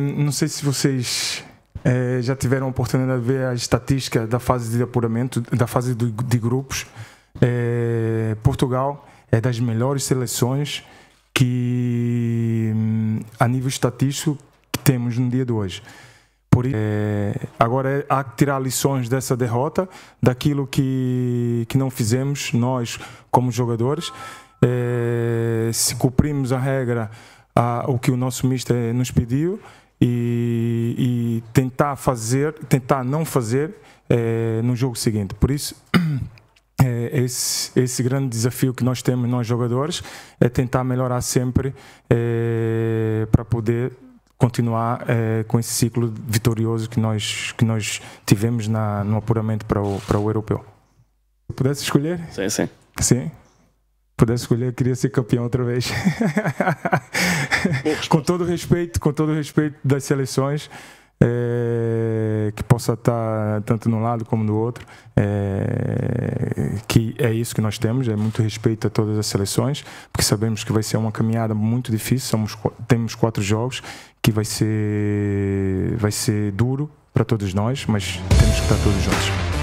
não sei se vocês é, já tiveram a oportunidade de ver a estatística da fase de apuramento, da fase de grupos. É, Portugal é das melhores seleções que, hum, a nível estatístico, que temos no dia de hoje. Por isso, é, agora é, há que tirar lições dessa derrota, daquilo que, que não fizemos nós como jogadores. É, se cumprimos a regra, a, o que o nosso mister nos pediu, e, e tentar fazer, tentar não fazer é, no jogo seguinte. Por isso, é, esse, esse grande desafio que nós temos, nós jogadores, é tentar melhorar sempre é, para poder continuar com esse ciclo vitorioso que nós que nós tivemos na, no apuramento para o para o europeu. Se pudesse escolher? Sim, sim. Sim. Pudesse escolher, queria ser campeão outra vez. com todo respeito, com todo respeito das seleções, é, que possa estar tanto no lado como no outro, é, que é isso que nós temos, é muito respeito a todas as seleções, porque sabemos que vai ser uma caminhada muito difícil, somos, temos quatro jogos que vai ser, vai ser duro para todos nós, mas temos que estar todos juntos.